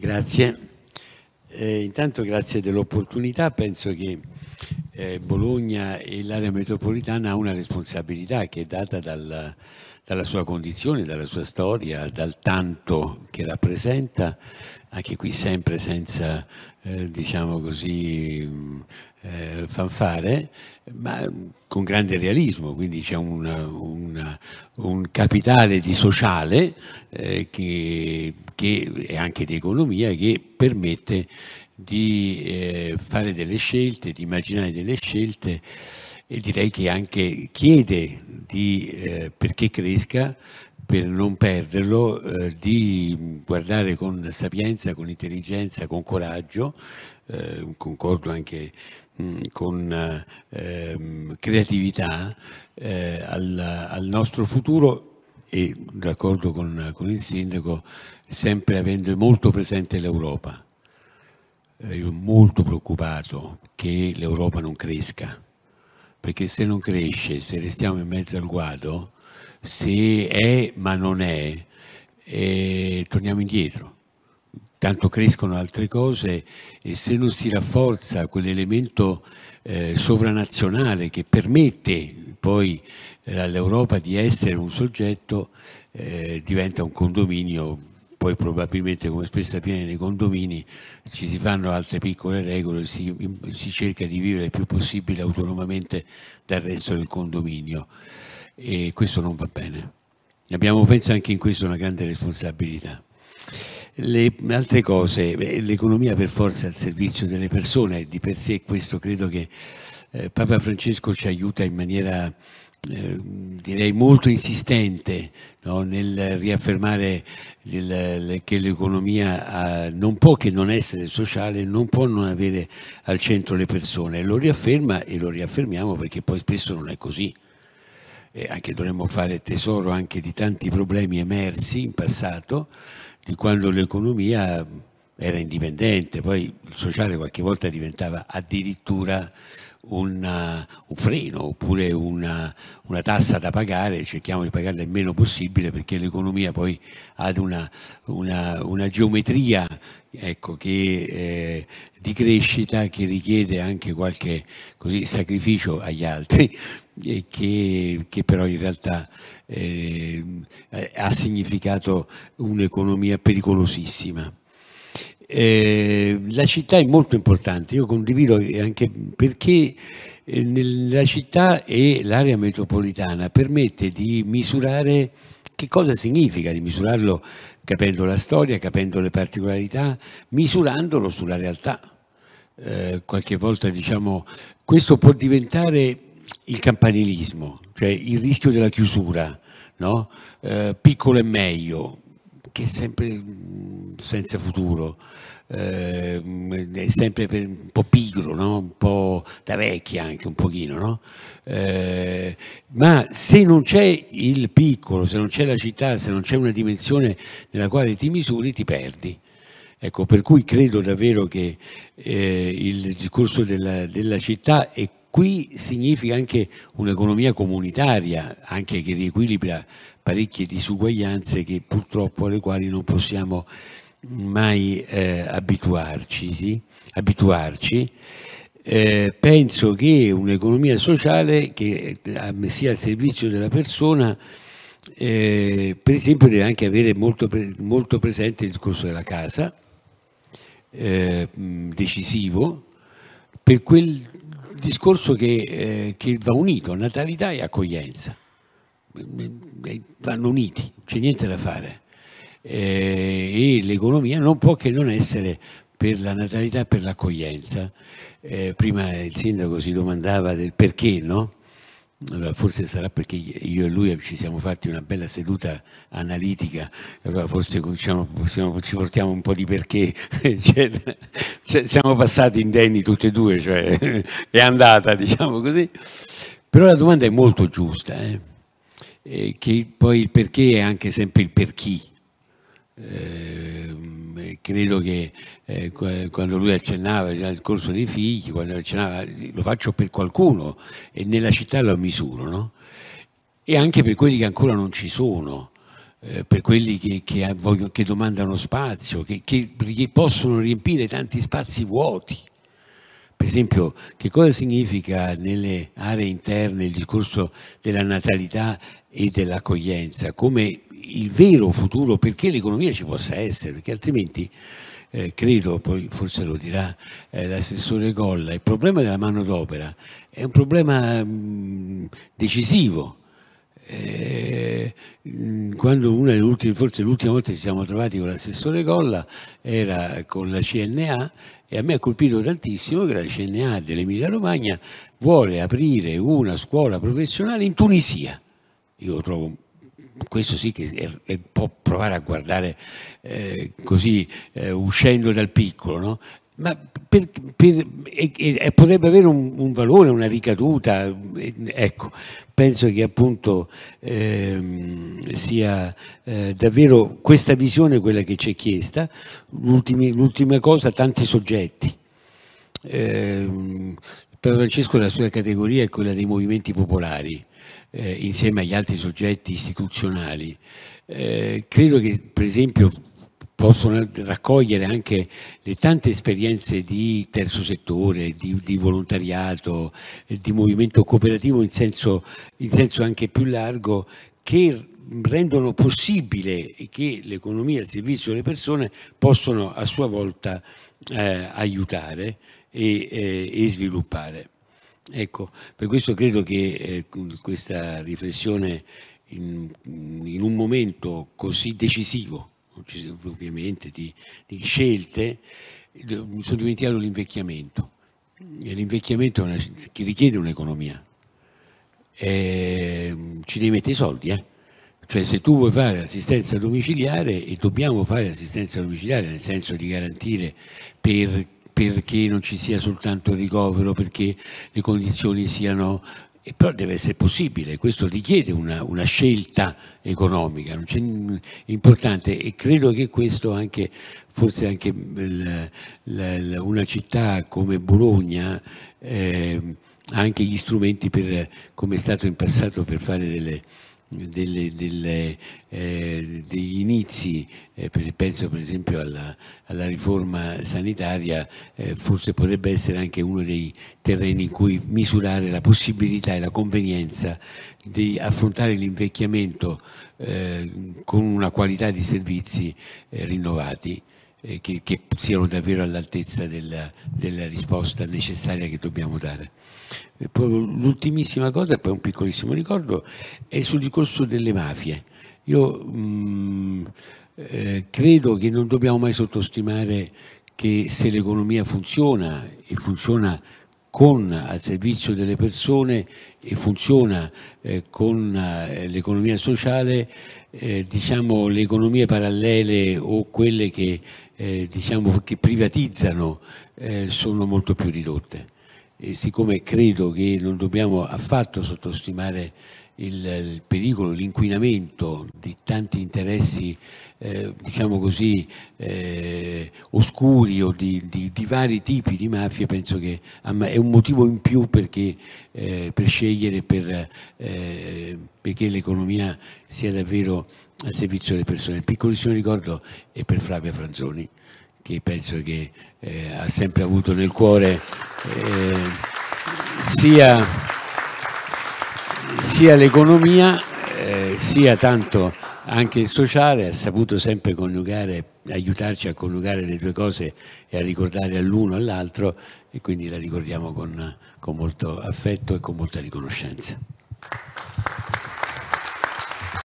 Grazie. Eh, intanto grazie dell'opportunità, penso che eh, Bologna e l'area metropolitana ha una responsabilità che è data dal, dalla sua condizione, dalla sua storia, dal tanto che rappresenta anche qui sempre senza, eh, diciamo così, mm, eh, fanfare, ma con grande realismo, quindi c'è una, una, un capitale di sociale eh, che, che, e anche di economia che permette di eh, fare delle scelte, di immaginare delle scelte e direi che anche chiede di, eh, perché cresca per non perderlo, eh, di guardare con sapienza, con intelligenza, con coraggio, eh, concordo anche mm, con ehm, creatività eh, al, al, nostro futuro e d'accordo con, con, il sindaco, sempre avendo molto presente l'Europa. Eh, io molto preoccupato che l'Europa non cresca, perché se non cresce, se restiamo in mezzo al guado, se è ma non è, eh, torniamo indietro. Tanto crescono altre cose e se non si rafforza quell'elemento eh, sovranazionale che permette poi eh, all'Europa di essere un soggetto, eh, diventa un condominio, poi probabilmente come spesso avviene nei condomini ci si fanno altre piccole regole, si, si cerca di vivere il più possibile autonomamente dal resto del condominio e questo non va bene. Abbiamo, penso, anche in questo una grande responsabilità. Le altre cose, eh, l'economia per forza è al servizio delle persone, di per sé questo credo che eh, Papa Francesco ci aiuta in maniera eh, direi molto insistente no? nel riaffermare il, che l'economia ha, ah, non può che non essere sociale, non può non avere al centro le persone. Lo riafferma e lo riaffermiamo perché poi spesso non è così e anche dovremmo fare tesoro anche di tanti problemi emersi in passato, di quando l'economia era indipendente, poi il sociale qualche volta diventava addirittura una, un freno oppure una, una, tassa da pagare, cerchiamo di pagarla il meno possibile perché l'economia poi ha una, una, geometria ecco, che, eh, di crescita che richiede anche qualche così, sacrificio agli altri che, che, però in realtà eh, eh, ha significato un'economia pericolosissima. Eh, la città è molto importante, io condivido eh, anche perché eh, la città e l'area metropolitana permette di misurare che cosa significa, di misurarlo capendo la storia, capendo le particolarità, misurandolo sulla realtà. Eh, qualche volta diciamo questo può diventare il campanilismo, cioè il rischio della chiusura, no? eh, piccolo e meglio, che è sempre mm, senza futuro, eh, è sempre un po' pigro, no? un po' da vecchia anche un pochino, no? eh, ma se non c'è il piccolo, se non c'è la città, se non c'è una dimensione nella quale ti misuri, ti perdi. Ecco, per cui credo davvero che eh, il discorso della, della città e Qui significa anche un'economia comunitaria, anche che riequilibra parecchie disuguaglianze che purtroppo alle quali non possiamo mai eh, abituarci. Sì? abituarci. Eh, penso che un'economia sociale che eh, sia al servizio della persona, eh, per esempio, deve anche avere molto, molto presente il discorso della casa, eh, decisivo, per quel discorso che, eh, che, va unito, natalità e accoglienza, eh, vanno uniti, c'è niente da fare. Eh, e l'economia non può che non essere per la natalità e per l'accoglienza. Eh, prima il sindaco si domandava del perché, no? Allora, forse sarà perché io e lui ci siamo fatti una bella seduta analitica, allora forse diciamo, possiamo, ci portiamo un po' di perché, cioè, cioè, siamo passati indenni tutti e due, cioè, è andata diciamo così, però la domanda è molto giusta, eh? Eh, che poi il perché è anche sempre il per chi, eh, credo che eh, quando lui accennava già il corso dei figli, quando accennava lo faccio per qualcuno e nella città lo misuro, no? e anche per quelli che ancora non ci sono, eh, per quelli che, che, vogliono, che domandano spazio, che, che, possono riempire tanti spazi vuoti. Per esempio, che cosa significa nelle aree interne il discorso della natalità e dell'accoglienza? Come il vero futuro perché l'economia ci possa essere, perché altrimenti eh, credo, poi forse lo dirà eh, l'assessore Colla, il problema della manodopera è un problema mh, decisivo. Eh, quando una delle ultime, forse l'ultima volta ci siamo trovati con l'assessore Colla era con la CNA e a me ha colpito tantissimo che la CNA dell'Emilia Romagna vuole aprire una scuola professionale in Tunisia. Io lo trovo questo sì che è, è, può provare a guardare eh, così eh, uscendo dal piccolo, no? ma per, per, e, e potrebbe avere un, un, valore, una ricaduta, eh, ecco, penso che appunto ehm, sia eh, davvero questa visione quella che ci è chiesta, l'ultima cosa, tanti soggetti. Eh, per Francesco la sua categoria è quella dei movimenti popolari, eh, insieme agli altri soggetti istituzionali, eh, credo che per esempio possono raccogliere anche le tante esperienze di terzo settore, di, di volontariato, eh, di movimento cooperativo in senso, in senso anche più largo che rendono possibile che l'economia al servizio delle persone possono a sua volta eh, aiutare e, e, eh, e sviluppare. Ecco, per questo credo che eh, questa riflessione in, in, un momento così decisivo, ovviamente, di, di scelte, eh, sono dimenticato l'invecchiamento. E l'invecchiamento una, richiede un'economia. E, ehm, ci devi mettere i soldi, eh? Cioè se tu vuoi fare assistenza domiciliare e dobbiamo fare assistenza domiciliare nel senso di garantire per perché non ci sia soltanto il ricovero, perché le condizioni siano e però deve essere possibile, questo richiede una, una scelta economica, non è importante e credo che questo anche, forse anche l, l, una città come Bologna eh, ha anche gli strumenti per, come è stato in passato, per fare delle, delle, delle, eh, degli inizi, eh, penso per esempio alla, alla riforma sanitaria, eh, forse potrebbe essere anche uno dei terreni in cui misurare la possibilità e la convenienza di affrontare l'invecchiamento eh, con una qualità di servizi eh, rinnovati eh, che, che, siano davvero all'altezza della, della, risposta necessaria che dobbiamo dare. l'ultimissima cosa, poi un piccolissimo ricordo, è sul discorso delle mafie. Io mh, mm, eh, credo che non dobbiamo mai sottostimare che se l'economia funziona e funziona con, al servizio delle persone e funziona eh, con eh, l'economia sociale, eh, diciamo le economie parallele o quelle che eh, diciamo, che privatizzano eh, sono molto più ridotte. E siccome credo che non dobbiamo affatto sottostimare il, il pericolo, l'inquinamento di tanti interessi, eh, diciamo così, eh, oscuri o di, di, di, vari tipi di mafia, penso che è un motivo in più perché, eh, per scegliere per, eh, perché l'economia sia davvero al servizio delle persone. Il Piccolissimo ricordo è per Flavia Franzoni, che penso che eh, ha sempre avuto nel cuore eh, sia sia l'economia eh, sia tanto anche il sociale ha saputo sempre coniugare, aiutarci a coniugare le due cose e a ricordare all'uno all'altro e quindi la ricordiamo con, con molto affetto e con molta riconoscenza.